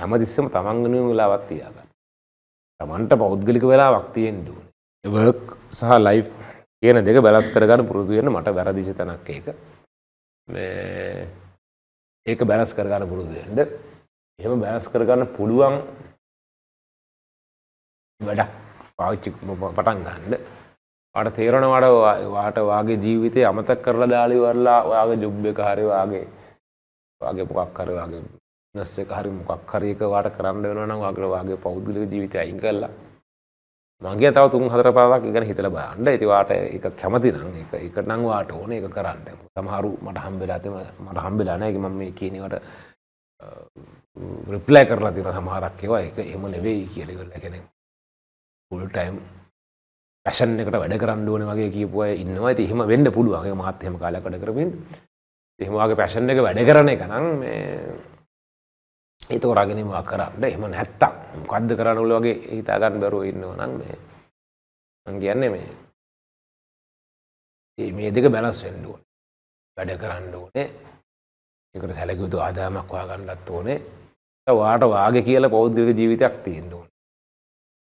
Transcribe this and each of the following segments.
හැමතිස්සෙම තමන් වෙනුවෙන් වෙලාවක් තියාගන්න. තමන්ට පෞද්ගලික වෙලාවක් තියෙන්න ඕනේ. වර්ක් සහ ලයිෆ් කියන දෙක බැලන්ස් කරගන්න පුරුදු වෙන්න මට වැරදිච්ච තැනක් ඒක. මේ ඒක බැලන්ස් කරගන්න පුරුදු වෙන්න. එහෙම බැලන්ස් කරගන්න පුළුවන් වැඩක් පාවිච්චි පටන් ගන්න. වාට තේරෙනවාට වාට වාගේ ජීවිතේ අමතක කරලා දාලා ඉවරලා ඔයාගේ ජොබ් එක හරි වාගේ වාගේ මොකක් හරි වාගේ නස්ස හරි මොකක් හරිකවාට කරන්න වෙනනම් අග්‍රවාගේ පෞද්ගලික ජීවිතය අයින් කල්ලා මගේ තව තුන් හතර පාවක් ගැන හිතලා බලන්න. ඉතින් වාට ඒක කැමති නම් ඒක ඒක නම් වාට ඕනේ ඒක කරන්න. සමහරු මට හම්බෙලා තේ මට හම්බෙලා නැහැ. මම මේ කියන ඒවට රිප්ලයි කරලා තියෙන සමහරක් ඒවා ඒක එහෙම නෙවෙයි කියලා ඒගොල්ලෝ කියන්නේ ෆුල් ටයිම් පැෂන් එකට වැඩ කරන්න ඕනේ වගේ කියපු අය ඉන්නවා. ඉතින් එහෙම වෙන්න පුළුවන්. ඒක මහත් එහෙම කාලයක් වැඩ කරමින්. එහෙම වාගේ පැෂන් එක වැඩ කරන එක නම් මේ ඒක රගෙනමවා කරන්න එහම නැත්තම් කද්ද කරන්න උල වගේ හිතාගන්න බැරුව ඉන්නව නම් මේ මං කියන්නේ මේ ඒ මේ දෙක බැලස් වෙන්න ඕනේ වැඩ කරන්න ඕනේ ඒකට සැලකියුතු ආදායමක් හොයාගන්නත් ඕනේ වාට වාගේ කියලා පෞද්ගලික ජීවිතයක් තියෙන්න ඕනේ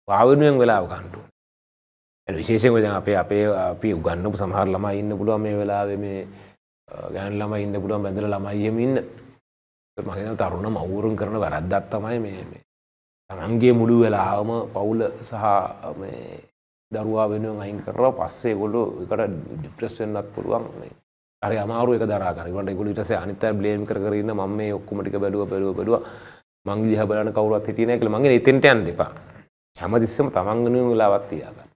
වා වෙනුවෙන් වෙලාව ගන්න ඕනේ ඒ විශේෂයෙන් ඔය දැන් අපේ අපේ අපි උගන්වපු සමහර ළමයි ඉන්න පුළුවන් මේ වෙලාවේ මේ ගෑනු ළමයි ඉන්න පුළුවන් බැඳලා ළමයි එහෙම ඉන්න මහින තරුණ මවුරුන් කරන වැරද්දක් තමයි මේ තමන්ගේ මුළු වෙලාම පවුල සහ දරුවා වෙනුවෙන් අයින් කරලා පස්සේ ගොල්ලෝ එකට ඩිප්‍රෙස් වෙන්නත් පුළුවන් මේ හරි අමාරු එක දරා ගන්න. ඒකට ඒගොල්ලෝ ඊට පස්සේ අනිත් අය බ්ලේම් කර කර ඉන්න මම මේ ඔක්කොම ටික බැලුවා බැලුවා බැලුවා මං දිහා බලන කවුරුවත් හිටියේ නැහැ කියලා මං එන එතෙන්ට යන්න එපා. හැමතිස්සෙම තමන් වෙනුවෙන් වෙලාවක් තියාගන්න.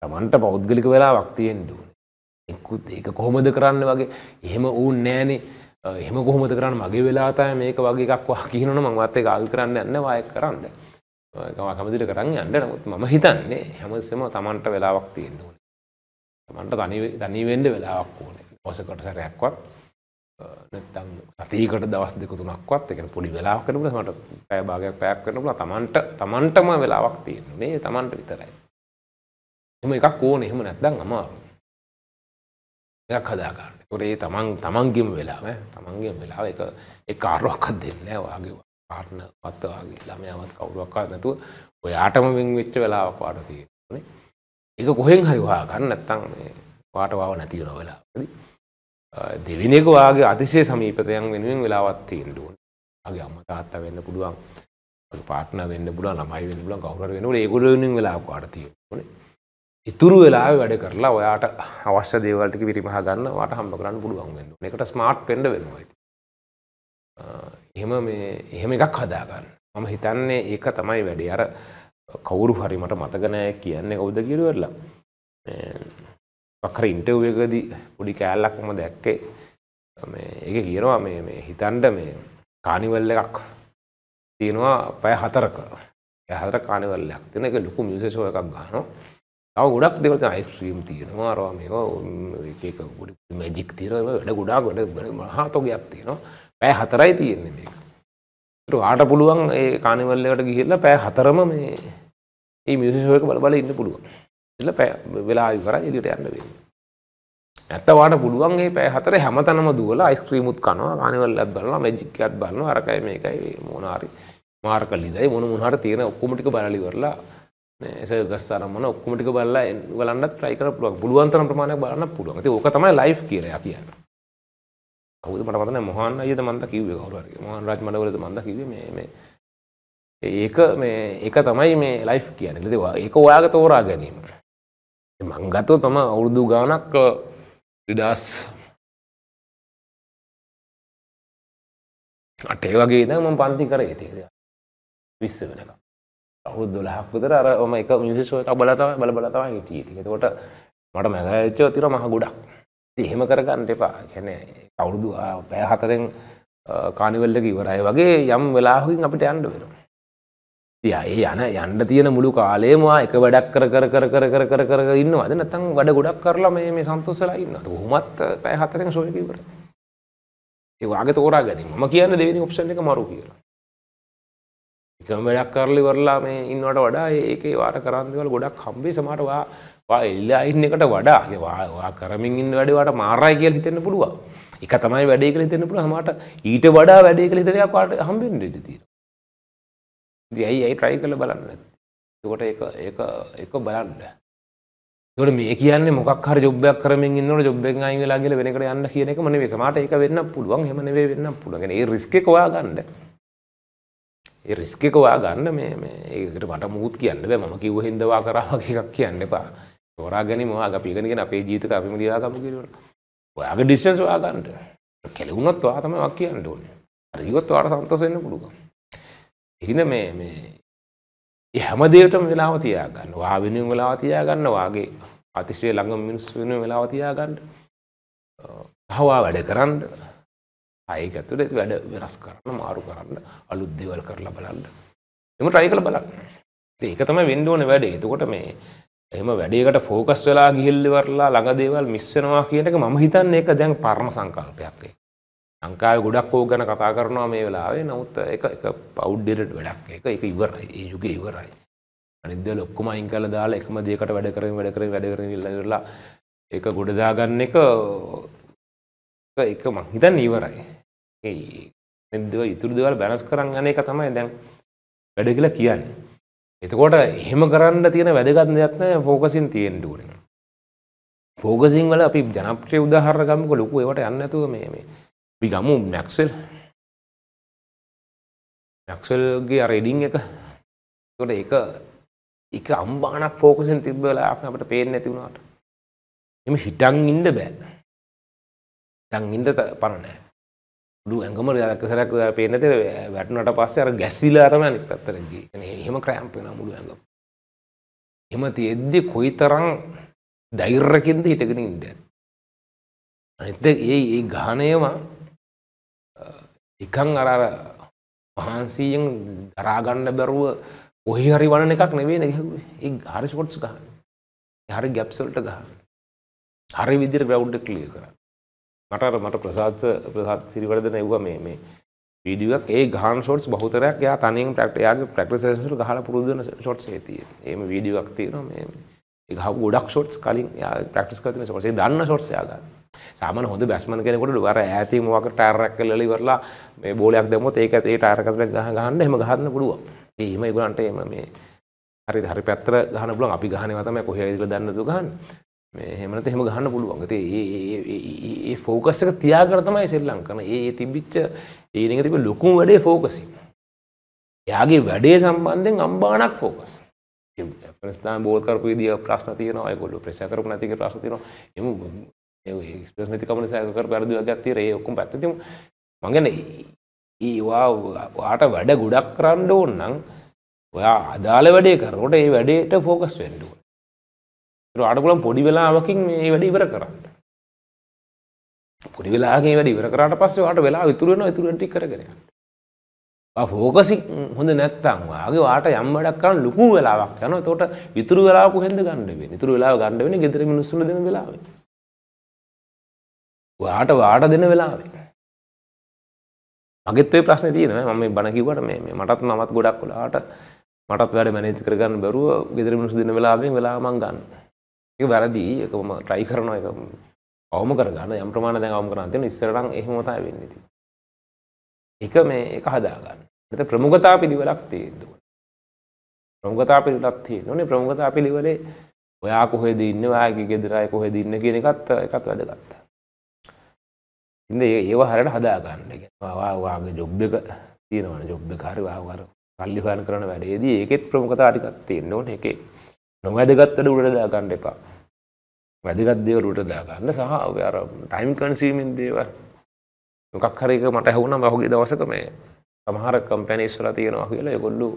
තමන්ට පෞද්ගලික වෙලාවක් තියෙන්න ඕනේ. ඒක කොහොමද කරන්න වගේ එහෙම වුන් නැහනේ. එහෙම කොහොමද කරන්න මගේ වෙලාතය මේක වගේ එකක් වා කියනන මංවත් එක අල් කරන්න යන්න වාය කරන්න කමදිට කරන්න යන්න නමුත් මම හිතන්නේ හැමස්සම තමන්ට වෙලාවක් තියෙන්න ඕන තමන්ට තනිවෙන්ඩ වෙලාවක් ඕනේ ඔසකට සැරයක්වත් නැත්තම් සතියකට දවස් දෙක තුනක්වත් ඒ කියන්නේ පොඩි වෙලාවක් කරනකොට මට පැය භාගයක් පැයක් කරනකොට තමන්ට තමන්ටම වෙලාවක් තියෙනවා මේ තමන්ට විතරයි. එහෙම එකක් ඕනේ එහෙම නැත්නම් අමාරුයි. එකක් හදාගන්න. ඒකට ඒ තමන් තමන්ගේම වෙලාව තමන්ගේම වෙලාව ඒක ඒ කාර්යයක්වත් දෙන්නේ නැහැ ඔයාගේ පාර්ට්නර්වත් ඔයාගේ ළමයාවත් කවුරුවක්වත් නැතුව ඔයාටම වෙන් වෙච්ච වෙලාවක් වාට තියෙනවානේ. ඒක කොහෙන් හරි හොයාගන්න නැත්තම් මේ වාට වාව නැති වෙන වෙලාවකදී දෙවෙනි එක ඔයාගේ අතිශය සමීපතයන් වෙනුවෙන් වෙලාවක් තියෙන්න ඕනේ. ඔයාගේ අම්මා තාත්තා වෙන්න පුළුවන්. ඔයාගේ පාර්ට්නර් වෙන්න පුළුවන්, ළමයි වෙන්න පුළුවන් කවුරු හරි වෙන්න ඕනේ. ඒගොල්ලෝ වෙනුවෙන් වෙලාවක් වාට තියෙන්න ඕනේ. ඉතුරු වෙලා වැඩ කරලා ඔයාට අවශ්‍ය දේවල්ටික විරිමහ ගන්න වාට හම්බ කරන්න පුළුවන් වෙන්න එකට ස්මාර්ට් පෙන්ඩ වෙනවා ඇති එහෙම මේ එහෙම එකක් හදාගන්න මම හිතන්නේ ඒක තමයි වැඩේ අර කවුරු හරි මට මතකනෑ කියන්නේ කවුද කියරවෙරලා පකර ඉන්ටව් එකදී පොඩි කෑල්ලක් මම දැක්කේ ඒක කියනවා මේ මේ හිතන්ඩ මේ කානිවල් එකක් තියෙනවා පැය හතරක හතර කානිවල්ලයක් තින එක ලොකු මිසෂෝ එකක් ගානවා තව ගොඩක් දෙවල් අයිස්ත්‍රීම් තියෙනවා අරවා මේවා එක ගොඩ මැජික් තියෙනවා වැඩ ගොඩාක් වැඩ මහා තොගයක් තියෙනවා පෑ හතරයි තියෙන්නේ මේක. ඒට ආට පුළුවන් ඒ කානිවල් එකට ගිහිල්ලා පෑ හතරම මේ මේ මියුසික් එක බල බල ඉන්න පුළුවන්. ඉතින් පෑ වෙලා ආවි කරා එළියට යන්න වෙන්නේ. නැත්ත වාට පුළුවන් මේ පෑ හතරේ හැමතැනම දුවලා අයිස්ක්‍රීම් උත් කනවා කානිවල් එකත් බලනවා මැජික් එකත් බලනවා අරකයි මේකයි මොන හරි මාර්කල් ඉදයි මොන මොන හරි තියෙන ඔක්කොම ටික බලලා ඉවරලා ඒස ගස්සාරම්මන ඔක්කොමටික බලලා බලන්නත් try කරලා පුළුවන්. පුළුවන් තරම් ප්‍රමාණයක් බලන්න පුළුවන්. ඉතින් ඕක තමයි life කියලා කියන්නේ. කවුද මට මතක නැහැ මොහාන් අයියද මන්ද කිව්වේ කවුරු හරි. මොහාන් රාජ් මඩවලද මන්ද කිව්වේ මේ මේ ඒක මේ ඒක තමයි මේ life කියන්නේ. ඉතින් ඒක ඔයාගේ තෝරා ගැනීම. මං ගත්තොත් මම අවුරුදු ගාණක් 2000 අටේ වගේ ඉඳන් මම පන්ති කරේ ඉතින් 20 වෙනකම්. අවුරුදු 12ක් විතර අර ඔම එක මියුසික් ෂෝ එකක් බලලා තමයි බල බල තමයි හිටියේ. ඉතින් එතකොට මට මැගෑච්චෝ තියෙනවා මහ ගොඩක්. ඉතින් එහෙම කරගන්න එපා. කියන්නේ අවුරුදු පැය හතරෙන් කානිවල් එක ඉවරයි වගේ යම් වෙලාවකින් අපිට යන්න වෙනවා. ඒ යන යන්න තියෙන මුළු කාලේම එක වැඩක් කර කර කර කර කර කර කර ඉන්නවද නැත්නම් වැඩ ගොඩක් කරලා මේ මේ සන්තෝෂලා ඉන්නවද කොහොමත් පැය හතරෙන් ෂෝ එක ඉවරයි ඒ වාගේ තෝරා ගැනීම මම කියන්නේ දෙවෙනි ඔප්ෂන් එක මරු කියලා එකම වැඩක් කරලා ඉවරලා මේ ඉන්නවට වඩා ඒකේ වාර කරන් දේවල් ගොඩක් හම්බේ සමහර වා වා එල්ලා ඉන්න එකට වඩා වා වා කරමින් ඉන්න වැඩේ වාට මාරයි කියලා හිතෙන්න පුළුවන්. එක තමයි වැඩේ කියලා හිතෙන්න පුළුවන්. සමහරට ඊට වඩා වැඩේ කියලා හිතන එකක් වාට හම්බෙන්න ඉඩ තියෙනවා. ඉතින් ඇයි ඇයි try කරලා බලන්න නැත්තේ. එතකොට ඒක ඒක ඒක බලන්න. ඒකට මේ කියන්නේ මොකක් හරි ජොබ් එකක් කරමින් ඉන්නකොට ජොබ් එකෙන් අයින් වෙලා ගිහලා වෙන එකට යන්න කියන එකම නෙවෙයි. සමහරට ඒක වෙන්නත් පුළුවන්. එහෙම නෙවෙයි වෙන්නත් පුළුවන්. ඒ රිස්ක් එක හොයාගන්න. ඒ රිස්ක එක ඔයා ගන්න මේ මේ ඒකට මට මුකුත් කියන්න බෑ මම කිව්ව හින්දා කරා වගේ එකක් කියන්න එපා. හොරා ගැනීම ඔයා අපි ඉගෙනගෙන අපේ ජීවිතක අපිම ලියාගමු කියලා. ඔයාගේ ඩිසිෂන්ස් ඔයා ගන්න. කෙලුණොත් ඔයා තමයි වක් කියන්න ඕනේ. හරි ඉවත් ඔයාට සන්තෝෂ වෙන්න පුළුවන්. එහෙනම් මේ මේ ඒ හැම දෙයකටම වෙලාව තියාගන්න. ඔයා වෙනුවෙන් වෙලාව තියාගන්න. ඔයාගේ අතිශය ළඟ මිනිස්සු වෙනුවෙන් වෙලාව තියාගන්න. හවා වැඩ කරන්න. අයක ඇතුළේ වැඩ වෙනස් කරන්න මාරු කරන්න අලුත් දේවල් කරලා බලන්න. එම try කරලා බලන්න. ඉතින් ඒක තමයි වෙන්න ඕනේ වැඩේ. එතකොට මේ එහෙම වැඩේකට ફોકસ වෙලා ගිහිල්ලා ඉවරලා ළඟ දේවල් මිස් වෙනවා කියන එක මම හිතන්නේ ඒක දැන් පරම සංකල්පයක් ඒක. ලංකාවේ ගොඩක් ඕක ගැන කතා කරනවා මේ වෙලාවේ. නමුත් ඒක ඒක outdated වැඩක්. ඒක ඒක ඉවරයි. ඒ යුගේ ඉවරයි. අනිත් දේවල් ඔක්කොම අයින් කරලා දාලා එකම දෙයකට වැඩ කරමින් වැඩ කරමින් වැඩ කරමින් ඉවරලා ඒක ගොඩ දාගන්න එක ඒක මං හිතන්නේ ඉවරයි. නිදව ඉතුරු දෙවල් බැනස් කරන්න යන එක තමයි දැන් වැඩ කියලා කියන්නේ. එතකොට එහෙම කරන්න තියෙන වැදගත් දෙයක් නෑ ફોකසින් තියෙන්න ඕනේ. ફોකසින් වල අපි ජනප්‍රිය උදාහරණ ගමුකෝ ලොකු ඒවට යන්න නැතුව මේ මේ අපි ගමු මැක්ස්වෙල්. මැක්ස්වෙල්ගේ අර රීඩින් එක. එතකොට ඒක එක අම්බාණක් ફોකසින් තිබ්බ වෙලාවක් අපිට පේන්නේ නැති වුණාට. එimhe හිටන් ඉන්න බෑ. හිටන් ඉන්න පණ නෑ. ඇගම කසරක් පේනට වැටනට පස්ස අර ගැස්සිලාටම අනික් පත්තරගගේ එහෙම ක්‍රෑම්පෙන මුළු ඇඟ එම තියද්දි කොයි තරං දෛර්රකින්ද හිටගෙන ඉඩ අනිත ඒ ඒ ගානයවා එකන් අරර වහන්සීයෙන් දරාගණ්ඩ බැරුව ඔහි හරි වන එකක් නෙවේ නැහැවේ ඒ හරිස්කොට්ස් ගහන්න හරි ගැප්සල්ට ගහන්න හරි විදිර බ්‍රව්ඩ කලිය කරන්න මට මට ප්‍රසාදස ප්‍රසාත් සිරිවර්ධන එව්වා මේ මේ වීඩියෝ එකක් ඒ ගහන ෂොට්ස් බහුතරයක් එයා තනියෙන් ප්‍රැක්ටිස් එයාගේ ප්‍රැක්ටිස් සෙෂන්ස් වල ගහලා පුරුදු වෙන ෂොට්ස් ඒ තියෙන්නේ. එහෙම වීඩියෝ එකක් තියෙනවා මේ ඒ ගහපු ගොඩක් ෂොට්ස් කලින් එයා ප්‍රැක්ටිස් කරලා තියෙන ෂොට්ස් ඒ දන්න ෂොට්ස් එයා ගන්න. සාමාන්‍ය හොඳ බැස්මන් කෙනෙකුට අර ඈතින් මොකක් ටයර් එකක් කරලා ඉවරලා මේ බෝලයක් දැම්මොත් ඒක ඒ ටයර් එකට ගහ ගහන්න එහෙම ගහන්න පුළුවන්. ඒ එහෙම ඒගොල්ලන්ට එහෙම මේ හරි හරි පැත්තට ගහන්න පුළුවන් අපි ගහනවා තමයි කොහේ ඇවිල්ලා දන්නද ගහන්නේ. මේ හෙමනත හෙම ගහන්න පුළුවන් ති ඒ ෆෝකස්සක තියාගර තමයි සෙල්ලං කරන ඒ තිබිච්ච ඒනක තිබ ලොකුම් වැඩේ ෆෝකසි යාගේ වැඩේ සම්බන්ධෙන් අම්බානක් ෆෝකස් පස්ා බෝල්කරපු දිය ප්‍රශ්න තියන අයකොල්ලු ප්‍රශකරපු නැතික ප්‍රශ්තින එම ස්පස් නතිකමන සයකර පැරදි ගත්තේ ඒ ඔක්කුම් පැත්තතිම මගන ඒවා වාට වැඩ ගොඩක් කරන්න ඕන්නම් ඔයා අදාළ වැඩේ කරනට ඒ වැඩේට ෆෝකස් වෙන්ඩුව අඩකුලම් පොඩි වෙලාවකින් මේ වැඩ ඉවර කරන්න පොඩි වෙලාගේ වැඩ ඉවර කරට පස්සේ වාට වෙලා විතුරෙන ඉතුරටි කරගෙන ෆෝකසි හොඳ නැත්තං වගේ වාට යම් වැඩක් කරන්න ලොකු වෙලාවක් යන තොට විතුරු වෙලා කොහෙද ගන්න වෙන ඉතුරු වෙලා ගන්න වෙන ගෙදර මිනිස්සු දෙන වෙලාව වාට වාට දෙන වෙලාවේ මගෙත් ඔය ප්‍රශ්නේ තියෙනවා මම මේ බණ කිව්වට මේ මේ මටත් මමත් ගොඩක් වෙලාවට මටත් වැඩ මැනේජ් කරගන්න බැරුව ගෙදර මිනිස්සු දෙන වෙලාවෙන් වෙලාව මං ගන්නවා එක වැරදි එකම ට්‍රයි කරන එක අවම කරගන්න යම් ප්‍රමාණ දැන් අවම කරන්න තියෙන ඉස්සරහට එහෙම තමයි වෙන්නේ ඉතින්. එක මේ එක හදා ගන්න. ඒකට ප්‍රමුඛතා පිළිවෙලක් තියෙන්න ඕනේ. ප්‍රමුඛතා පිළිවෙලක් තියෙන්න ඕනේ. ප්‍රමුඛතා පිළිවෙලේ ඔයා කොහෙද ඉන්නේ, ඔයාගේ ගෙදර අය කොහෙද ඉන්නේ කියන එකත් එකත් වැදගත්. ඉතින් ඒව හරියට හදා ගන්න. ඒ කියන්නේ ඔයාගේ ජොබ් එක තියෙනවනේ. ජොබ් එක හරි ඔයාව කල්ලි හොයන කරන වැඩේදී ඒකෙත් ප්‍රමුඛතා ටිකක් තියෙන්න ඕනේ. ඒකේ නොවැදගත්තට උඩටදා ගණ්ඩ එපා වැදගත් දේව රුටදා ගන්න සහ අර ටයිම් කන්සීමෙන් දේවල් මොකක් හරික මට හැවුණම් බහුගේ දවසක මේ සමහර කම්පැනිස්වල තියෙනවා කියලා ඒගොල්ලෝ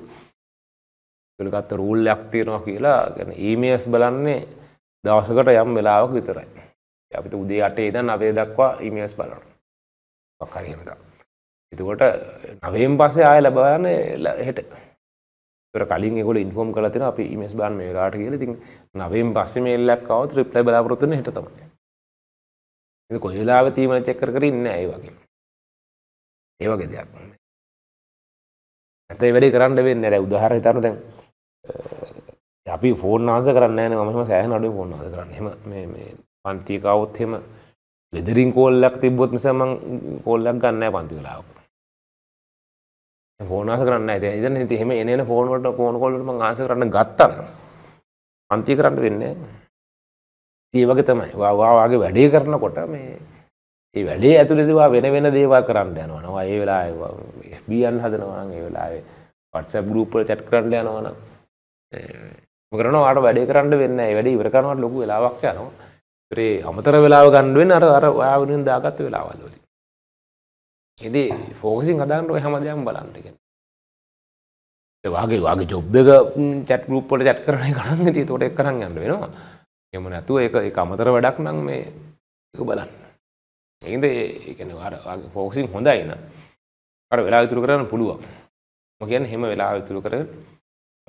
ඒගොල්ලගත්ත රූල්යක් තියෙනවා කියලා يعني ඊමේල්ස් බලන්නේ දවසකට යම් වෙලාවක විතරයි. අපිට උදේ 8 ඉඳන් 9 දක්වා ඊමේල්ස් බලනවා. මොකක් හරි එහෙමද. එතකොට 9න් පස්සේ ආයෙ ලබන්නේ හෙට. තොර කලින් ඒගොල්ල ඉන්ෆෝම් කරලා තියෙනවා අපි ඊමේල්ස් e බලන්න මේ වෙලාවට කියලා. ඉතින් නවයෙන් පස්සේ මේල් එකක් ආවොත් රිප්ලයි බලාපොරොත්තු වෙන්නේ හෙට තමයි. ඒක කොයි වෙලාවෙ තීමන චෙක් කර කර ඉන්නේ නැහැ ඒ වගේ. ඒ වගේ දෙයක්. නැත්නම් ඒ වැඩේ කරන්න වෙන්නේ නැහැ. උදාහරණ හිතන්න දැන් අපි ෆෝන් ආන්සර් කරන්නේ නැහැ නේ. මම එහෙම සෑහෙන අඩුවේ ෆෝන් ආන්සර් කරන්නේ. එහෙම මේ මේ පන්ති එක આવොත් එහෙම වෙදරින් කෝල් එකක් තිබ්බොත් නිසා මම කෝල් එකක් ගන්න නැහැ පන්ති වෙලාවට. ෆෝනාස කරන්න ඇති ඉදන හිති හෙම එන ෆෝනවට ෆෝන කොල්ලටම ආස කරන්න ගත්තන අන්තිය කරන්න වෙන්නේ ඒ වගේ තමයි වාවාගේ වැඩේ කරනකොට මේ ඒ වැඩේ ඇතුළේදවා වෙන වෙන දේවල් කරන්න යනවනවා ඒ වෙලා ස්බියන් හදනවාන ඒ වෙලාවේ පටස ගරුප්පල චැට් කරන්න යනවන කරනවාට වැඩේ කරන්න වෙන්න වැඩ ඉවරකනවට ලොකු වෙලාවක් යනවා ඒ අමතර වෙලාව ගන්නුවෙන් අර අර ඔයාවනින් දාගත්ත වෙලාවල්ලි එදේ ෆෝකසින් අදාන්නට හැමදයම් බලන්නගෙන වගේ වගේ ජොබ් එක චැට් ගරුප් වල චැට් කරන කරන්න ති තොට එක් කරන්න යන්න වෙනවා එම නැතුව එක එක අමතර වැඩක් නම් මේ එක බලන්න ඒද ඒන ෆෝකසින් හොඳයින අර වෙලා විතුරු කරන්න පුළුවන් මොකයන් හෙම වෙලා විතුරු කර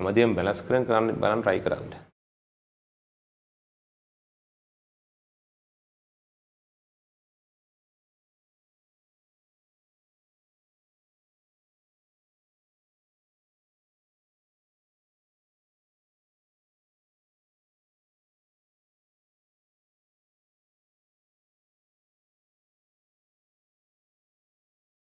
මදයම් බැලස් කරන කරන්න බලන් ට්‍රයි කරන්න